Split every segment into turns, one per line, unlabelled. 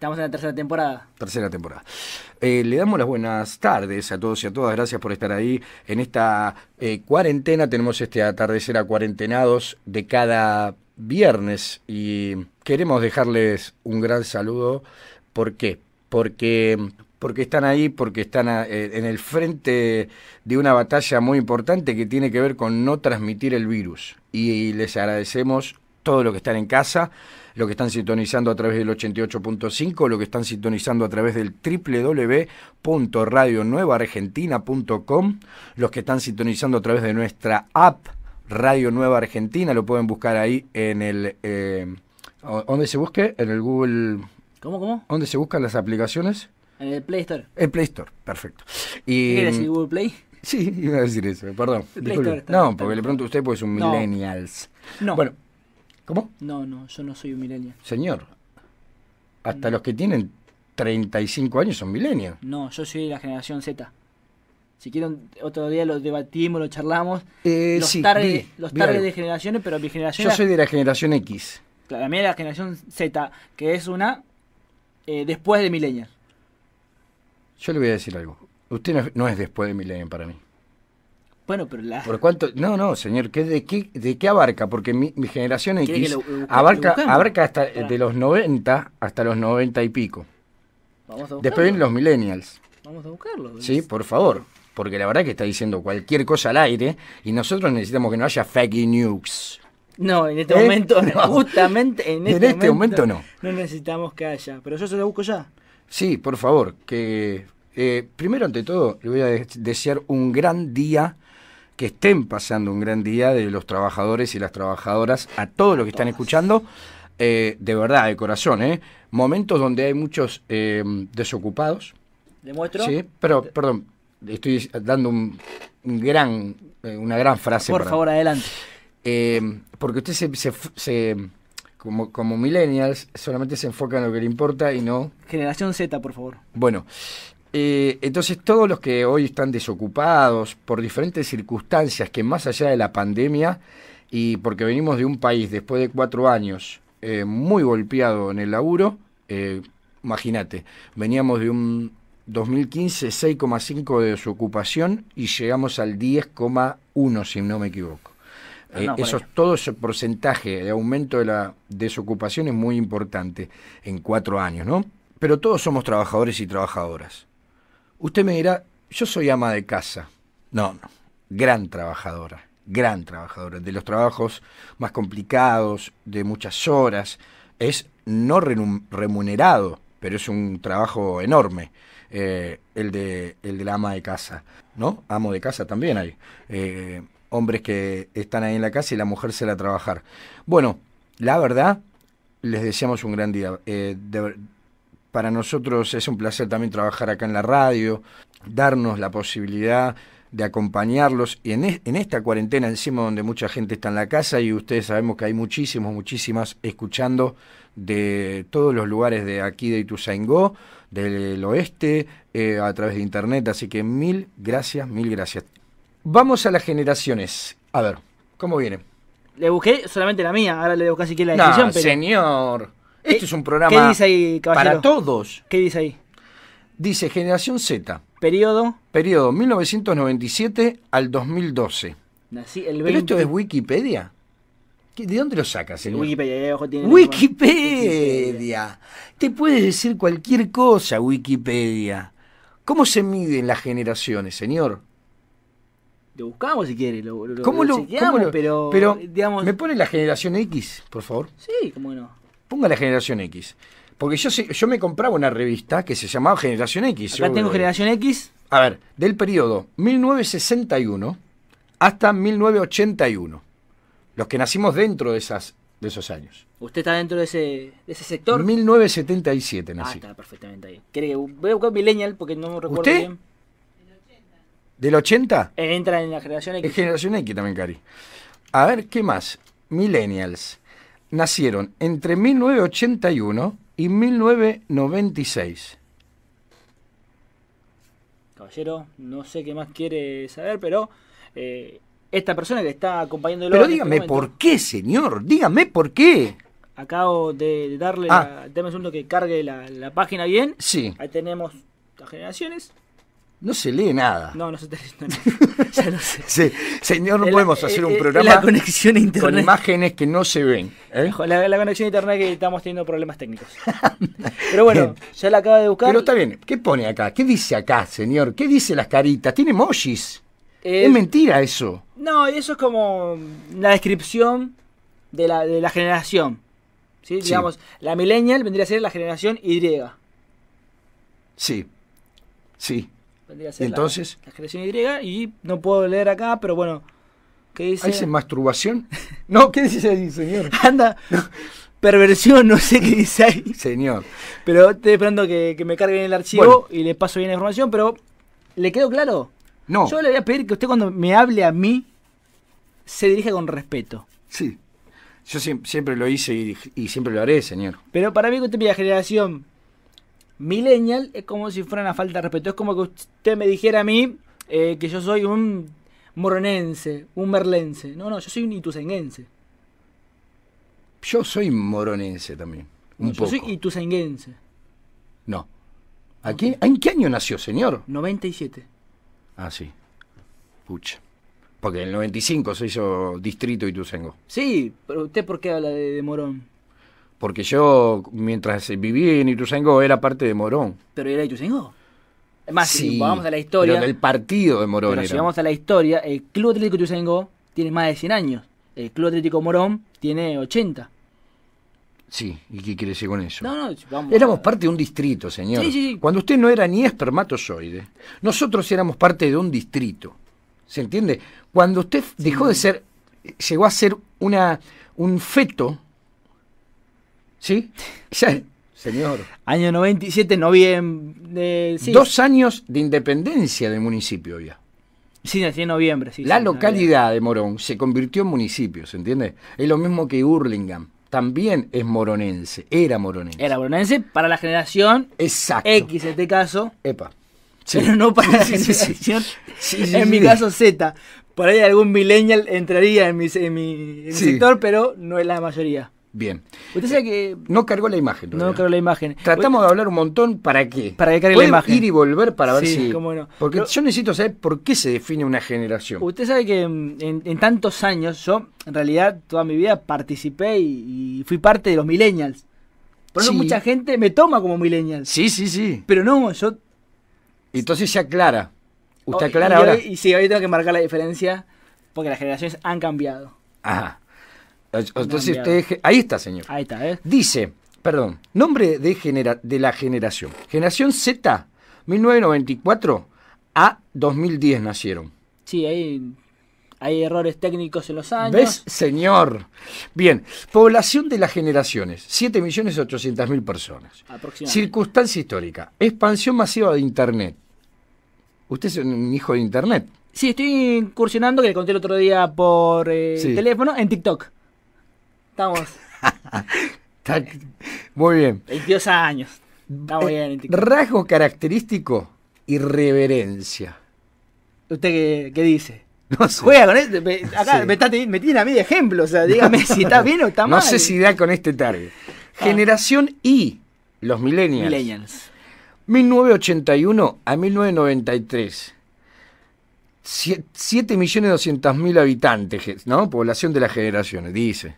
Estamos en la tercera temporada.
Tercera temporada. Eh, le damos las buenas tardes a todos y a todas. Gracias por estar ahí en esta eh, cuarentena. Tenemos este atardecer a cuarentenados de cada viernes y queremos dejarles un gran saludo. ¿Por qué? Porque, porque están ahí, porque están eh, en el frente de una batalla muy importante que tiene que ver con no transmitir el virus. y les agradecemos todo lo que están en casa lo que están sintonizando a través del 88.5, lo que están sintonizando a través del www.radionuevaargentina.com, los que están sintonizando a través de nuestra app Radio Nueva Argentina, lo pueden buscar ahí en el... Eh, ¿Dónde se busque? En el Google... ¿Cómo, cómo? ¿Dónde se buscan las aplicaciones?
En el Play Store.
En Play Store, perfecto. Y, decir Google Play? Sí, iba a decir eso, perdón. no, porque le pregunto a usted, pues es un millennials.
No. Bueno, ¿Cómo? No, no, yo no soy un milenio
Señor, hasta los que tienen 35 años son milenios
No, yo soy de la generación Z. Si quieren, otro día lo debatimos, lo charlamos.
Eh, los tardes de
generaciones, pero mi generación. Yo soy de
la generación X.
Claro, la mía de la generación Z, que es una eh, después de milenios
Yo le voy a decir algo. Usted no, es después de milenio para mí. Bueno, pero la... ¿Por No, no, señor, ¿qué, de, qué, ¿de abarca? Porque mi, generación X abarca, abarca hasta de los 90 hasta los 90 y pico. Después vienen los millennials.
Vamos a buscarlo. Sí,
por favor. Porque la verdad que está diciendo cualquier cosa al aire y nosotros necesitamos que no haya fake news.
No, en este ¿Eh? momento, no. justamente en este, este momento, no. No necesitamos que haya, pero yo se lo busco ya.
Sí, por favor, que eh, primero ante todo le voy a desear un gran día que estén pasando un gran día de los trabajadores y las trabajadoras, a todos los que están escuchando. Eh, de verdad, de corazón, eh. Momentos donde hay muchos eh, desocupados.
¿Demuestro? Sí,
pero, perdón, estoy dando un, gran, una gran frase. Por favor, adelante. porque usted se, como, como millennials, solamente se enfoca en lo que le importa y no...
Generación Z, por favor.
Bueno, eh, entonces, todos los que hoy están desocupados por diferentes circunstancias que más allá de la pandemia y porque venimos de un país después de cuatro años eh, muy golpeado en el laburo, eh, imagínate, veníamos de un 2015 6,5 de desocupación y llegamos al 10,1 si no me equivoco. Ah, todo ese porcentaje de aumento de la desocupación es muy importante en cuatro años, ¿no? Pero todos somos trabajadores y trabajadoras. Usted me dirá, yo soy ama de casa. No, no, gran trabajadora, gran trabajadora. De los trabajos más complicados, de muchas horas, es no remunerado, pero es un trabajo enorme. Eh, el, de, el de la ama de casa, ¿no? Amo de casa también hay. Eh, hombres que están ahí en la casa y la mujer se la trabajar. Bueno, la verdad, les deseamos un gran día. Eh, para nosotros es un placer también trabajar acá en la radio, darnos la posibilidad de acompañarlos y en, esta cuarentena encima donde mucha gente está en la casa y ustedes sabemos que hay muchísimos, muchísimas escuchando de todos los lugares de aquí de Ituzaingó, del oeste, eh, a través de internet, así que mil gracias, mil gracias. Vamos a las generaciones, a ver, ¿cómo viene?
Le busqué solamente la mía, ahora le busqué así que la decisión, señor! Este es un programa para
todos. ¿Qué dice ahí? Dice Generación Z. ¿Periodo? Periodo 1997 al 2012.
¿Pero esto es
Wikipedia? ¿De dónde lo sacas? El Wikipedia. Wikipedia. Te puedes decir cualquier cosa, Wikipedia. ¿Cómo se miden las generaciones, señor? Lo
buscamos si quiere, ¿Cómo lo, pero, pero
digamos... ¿Me pone la generación X, por favor?
Sí, cómo no.
Ponga la Generación X. Porque yo, yo me compraba una revista que se llamaba Generación X. Acá tengo Generación X. A ver, del periodo 1961 hasta 1981. Los que nacimos dentro de, esas, de esos años.
¿Usted está dentro de ese, de ese sector?
1977 nací. Ah, está
perfectamente ahí. voy a buscar Millennial porque no me recuerdo ¿Usted? bien.
¿Del 80?
Entra en la generación X.
Es generación X también, Cari. A ver, ¿qué más? Millennials nacieron entre 1981 y 1996.
Caballero, no sé qué más quiere saber, pero eh, esta persona que está acompañando otro. Pero este dígame por
qué, señor, dígame por qué.
Acabo de darle, la, ah. un segundo que cargue la, la página bien. Sí. Ahí tenemos las generaciones.
No se lee nada.
No, no se te lee nada.
ya sé. Sí. Señor, no podemos hacer un eh, eh, programa con imágenes que no se ven. ¿eh?
La, conexión a internet que estamos teniendo problemas técnicos. Pero bueno, ya la acaba de buscar. Pero está
bien. ¿Qué pone acá? ¿Qué dice acá, señor? ¿Qué dice las caritas? ¿Tiene emojis?
es mentira eso. No, eso es como la descripción de la, generación. Digamos, la millennial vendría a ser la generación Y.
Sí. Sí
entonces? La, generación Y, y no puedo leer acá, pero bueno. ¿Qué dice? ¿Dice
masturbación? no, ¿qué dice
ahí, señor? Anda.
perversión, no sé qué dice ahí. Señor.
Pero estoy esperando que, me me carguen el archivo y le paso bien la información, pero ¿le quedó claro? No. Yo le voy a pedir que usted cuando me hable a mí se dirija con respeto. Sí.
Yo siempre, lo hice y, siempre lo haré, señor.
Pero para mí que usted es la generación, millennial es como si fuera una falta de respeto. Es como que usted me dijera a mí eh, que yo soy un moronense, un merlense. No, no, yo soy un itusenguense.
Yo soy moronense también. Un poco. Yo soy
itusenguense.
No. ¿En qué año nació, señor?
97.
Ah, sí. Pucha. Porque en el 95 se hizo distrito itusengo.
Sí, pero usted por qué habla de Morón.
Porque yo, mientras viví en Ituzaingó, era parte de Morón.
Pero era Ituzaingó. Más, sí, vamos a la historia. Pero del
partido de Morón. si vamos
a la historia, el Club Atlético Ituzaingó tiene más de 100 años. El Club Atlético Morón tiene 80.
Sí, ¿y qué quiere decir con eso? éramos parte de un distrito, señor. Sí, sí, sí. Cuando usted no era ni espermatozoide, nosotros éramos parte de un distrito. ¿Se entiende? Cuando usted dejó de ser, llegó a ser una, un feto Sí, señor. Año 97, noviembre. Dos años de independencia del municipio ya. Sí, en
noviembre, sí. La localidad
de Morón se convirtió en municipio, ¿se entiende? Es lo mismo que Hurlingham. También es moronense, era moronense.
Era moronense para la generación X en este caso. Epa. Pero no para la generación, en mi caso, Z. Por ahí algún millennial entraría en mi sector, pero no es la mayoría. Bien. Usted sabe que. No cargó la imagen. No cargó la imagen. Tratamos de
hablar un montón. ¿Para qué? Para que cargue la imagen. ir y volver para ver si. Porque yo necesito saber por qué se define una generación.
Usted sabe que mm, en, tantos años, yo en realidad toda mi vida participé y, fui parte de los millennials. Por eso mucha gente me toma como millennial. Sí, sí, sí. Pero no, yo. Entonces se aclara. Usted oh, aclara ahora. y sí, hoy tengo que marcar la diferencia porque las generaciones han cambiado.
Ajá. Entonces usted, ahí está, señor. Ahí está, ¿eh? Dice, perdón, nombre de, de la generación. Generación Z, 1994 a 2010 nacieron.
Sí, ahí hay errores técnicos en los años. ¿Ves,
señor? Bien, población de las generaciones, 7.800.000 personas. Circunstancia histórica, expansión masiva de Internet. Usted es un hijo de Internet.
Sí, estoy incursionando, que le conté el otro día por eh, teléfono, en TikTok estamos.
Muy bien.
22 años. Eh,
rasgo característico, irreverencia. ¿Usted qué, dice? Juega con esto. acá me, tiene a mí de ejemplo. O sea, dígame si está bien o está mal. No sé si da con este target. Ah. Generación I, los millennials. Millennials. 1981 a 1993. 7.200.000 habitantes, ¿no? Población de las generaciones, dice.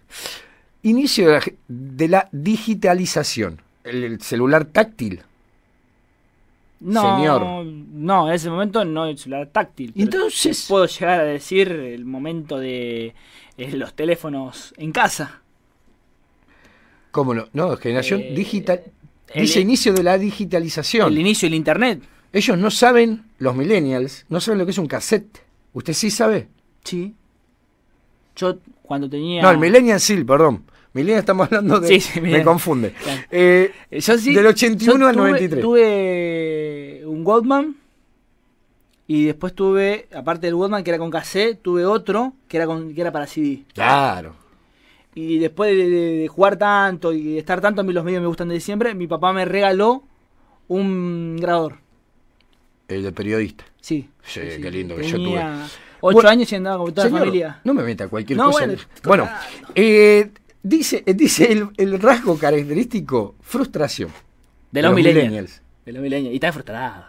Inicio de la, digitalización. El, celular táctil.
No, Señor. no, en ese momento no el celular táctil. Entonces. Puedo llegar a decir el momento de eh, los teléfonos en casa.
¿Cómo no? No, generación eh, digital. Dice inicio de la digitalización. El inicio del internet. Ellos no saben, los millennials, no saben lo que es un cassette. ¿Usted sí sabe? Sí.
Yo cuando tenía. No, el
millennial sí, perdón. Milena estamos hablando de... Sí, sí, me confunde. Eh, yo sí, del 81 al 93.
Tuve un Goldman y después tuve, aparte del Goldman que era con cassette, tuve otro que era, con, que era para CD. Claro. Y después de, jugar tanto y de estar tanto, a mí los medios me gustan de siempre, mi papá me regaló un grabador.
El de periodista. Sí. Sí, qué lindo que yo tuve.
Ocho años y andaba con toda la familia.
No me meta cualquier cosa. Bueno, bueno eh, Dice, eh, dice el, rasgo característico, frustración. De, los, De los millennials.
Y están frustrados.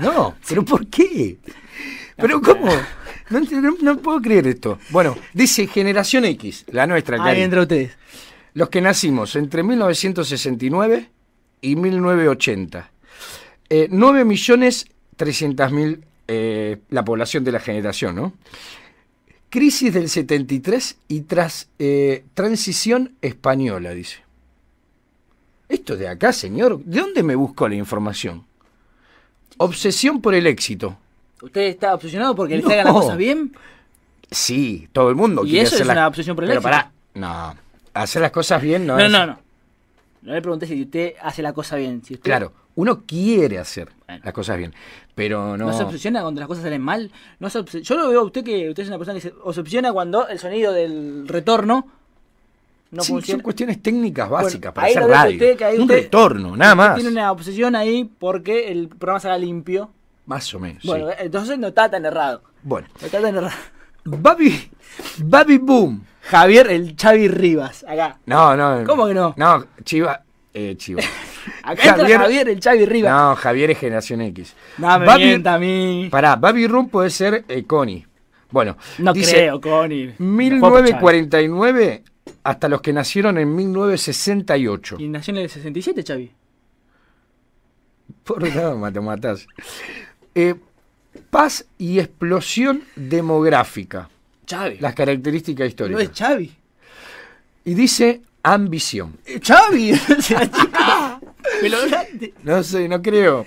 No, pero ¿por qué? pero ¿cómo? No, puedo creer esto. Bueno, dice generación X, la nuestra. Ahí entre ustedes. Los que nacimos entre 1969 y 1980. Eh, 9 millones 300 mil eh, la población de la generación, ¿no? Crisis del 73 y tras eh, transición española, dice. Esto de acá, señor, ¿de dónde me busco la información? Obsesión por el éxito.
¿Usted está obsesionado porque le las cosas bien?
Sí, todo el mundo. Y eso es una obsesión por el Pero éxito. no, hacer las cosas bien no. No, no,
no. No le pregunté si usted hace la cosa bien. Claro,
uno quiere hacer las cosas bien, pero no... ¿No se obsesiona
cuando las cosas salen mal? No Yo lo veo a usted que usted es una persona que se obsesiona cuando el sonido del retorno no funciona. Son
cuestiones técnicas básicas para hacer radio. Usted, que un retorno, nada más. Tiene
una obsesión ahí porque el programa salga limpio.
Más o menos. Bueno,
entonces no está tan errado. Bueno. No está tan errado. Baby, Babi Boom Javier, el Xavi Rivas, acá.
No, no. ¿Cómo que no? No, Chiva, Eh, Chiva.
acá Javier,
el Xavi Rivas. No, Javier es generación X. No, me Babi, mienta Pará, Babi Rum puede ser eh, Connie. Bueno. No creo,
Connie. 1949
hasta los que nacieron en 1968. ¿Y
nació en el 67, Xavi?
Por nada, te matás. Eh, paz y explosión demográfica. Chávez. Las características históricas. No es Xavi. Y dice ambición. Eh, ¡Chavi! no sé, no creo.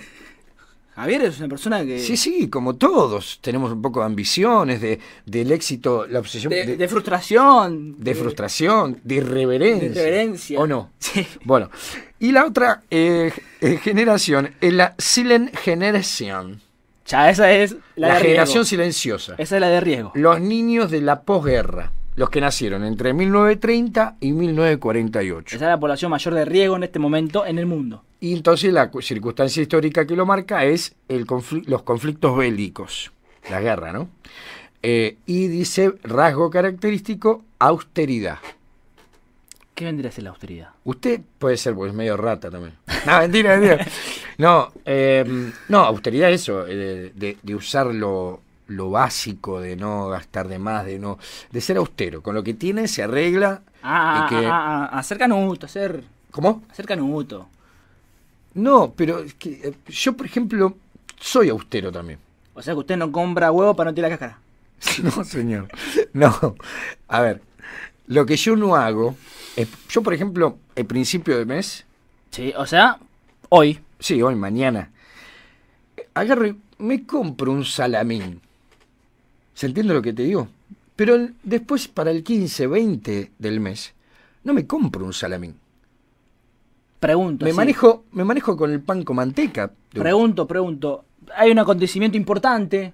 Javier es una persona que... Sí, sí, como todos, tenemos un poco de ambiciones, de, del éxito, la obsesión... De, frustración. De, frustración, de irreverencia. De irreverencia. ¿O no? Sí. Bueno, y la otra eh, eh, generación es la Silent Generation esa es la, generación silenciosa. Esa es la de riesgo. Los niños de la posguerra, los que nacieron entre 1930 y 1948. Esa es la población mayor de riesgo en este momento en el mundo. Y entonces la circunstancia histórica que lo marca es el los conflictos bélicos, la guerra, ¿no? Eh, y dice rasgo característico austeridad.
¿Qué vendría a ser la austeridad?
Usted puede ser, porque es medio rata también. No,
mentira, mentira.
No, em, no austeridad eso, eh, de, usar lo, básico, de no gastar de más, de no de ser austero. Con lo que tiene se arregla.
Ah, Acerca ah, ah, que... gusto. Ah, hacer canuto, hacer... ¿Cómo? Hacer No, pero eh, yo, por ejemplo, soy austero también. O sea que usted no compra huevo para no tirar la cáscara.
No, señor. No. A ver, lo que yo no hago eh, yo, por ejemplo, el principio de mes. Sí, o sea, hoy. Sí, hoy, mañana. Agarro me compro un salamín. ¿Se entiende lo que te digo? Pero después, para el 15, 20 del mes, no me compro un salamín. Pregunto. Me, manejo, me manejo con el
pan con manteca. Pregunto, pregunto. Hay un acontecimiento importante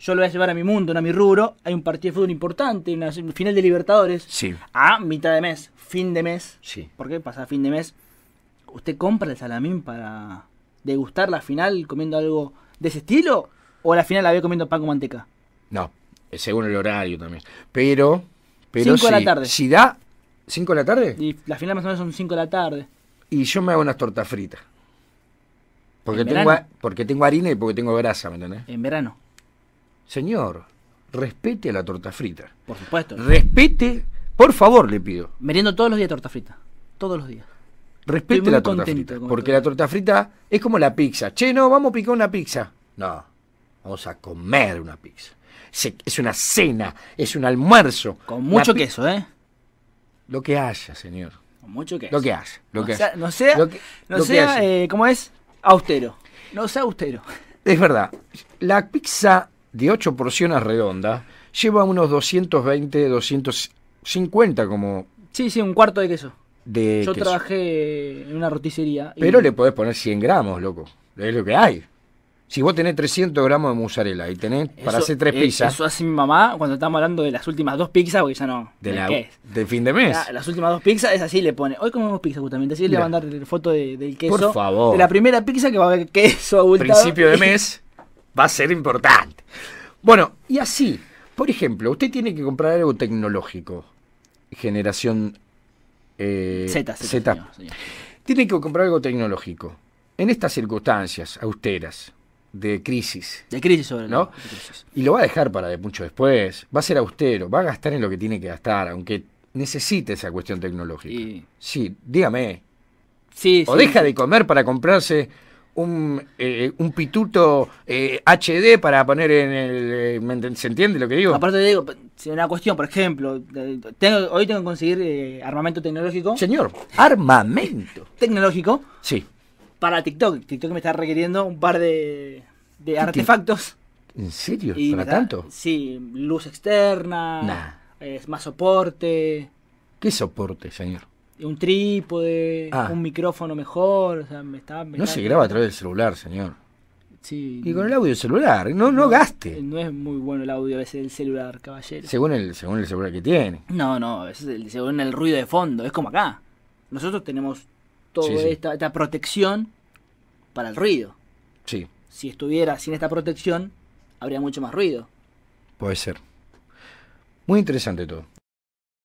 yo lo voy a llevar a mi mundo, no a mi rubro. Hay un partido de fútbol importante, una final de Libertadores. Sí. A mitad de mes, fin de mes. Sí. ¿Por qué pasa fin de mes? ¿Usted compra el salamín para degustar la final comiendo algo de ese estilo? ¿O la final la ve comiendo pan con manteca?
No, según el horario también. Pero.
pero de la tarde. Si
da. ¿5 de la tarde? Y la final más o menos son 5 de la tarde. Y yo me hago unas tortas fritas. Porque, tengo, porque tengo harina y porque tengo grasa, ¿me entendés? En verano. Señor, respete a la torta frita. Por supuesto. Respete, por favor, le pido.
Meriendo todos los días torta frita. Todos los días.
Respete la torta frita. Porque la torta frita es como la pizza. Che, no, vamos a picar una pizza. No, vamos a comer una pizza. es una cena, es un almuerzo. Con mucho queso, ¿eh? Lo que haya, señor.
Con mucho queso. Lo que
haya. Lo no, que sea,
no sea, no eh, ¿cómo es? Austero. No sea austero.
Es verdad. La pizza de 8 porciones redondas lleva unos 220, 250 como... Sí, sí, un cuarto de queso. Yo
trabajé en una roticería. Pero le
podés poner 100 gramos, loco. Es lo que hay. Si vos tenés 300 gramos de mozzarella y tenés para hacer tres e-, pizzas. Eso
hace mi mamá cuando estamos hablando de las últimas dos pizzas, porque ya no. De, la,
de fin de mes. las
últimas dos pizzas es así, le pone. Hoy comemos pizza justamente. Así le va a mandar foto del queso. Por favor. De la primera pizza que va a haber queso al Principio de mes. va a ser importante.
Bueno, y así, por ejemplo, usted tiene que comprar algo tecnológico, generación eh, Z. Tiene que comprar algo tecnológico. En estas circunstancias austeras, de crisis. De crisis sobre ¿no? Y lo va a dejar para de mucho después, va a ser austero, va a gastar en lo que tiene que gastar, aunque necesite esa cuestión tecnológica. Sí, dígame. Sí, o deja de comer para comprarse eh, un, pituto HD eh, para poner en el... Eh,
¿Se entiende lo que digo? Aparte digo, si una cuestión, por ejemplo, hoy tengo que conseguir armamento tecnológico. Señor, armamento. Tecnológico. Sí. Para TikTok. TikTok me está requiriendo un par de, artefactos.
¿En serio? Y ¿Para tanto?
Sí, luz externa, es más soporte.
¿Qué soporte, señor?
un trípode, ah. un micrófono mejor. O sea, me no se graba a
través del celular, señor.
Sí. Y con el
audio celular, no, no, gaste.
Eh, no es muy bueno el audio a veces del celular, caballero.
Según el, según el celular que tiene.
No, no, según el ruido de fondo, es como acá. Nosotros tenemos toda esta, protección para el ruido. Sí. Si estuviera sin esta protección, habría mucho más ruido.
Puede ser. Muy interesante todo.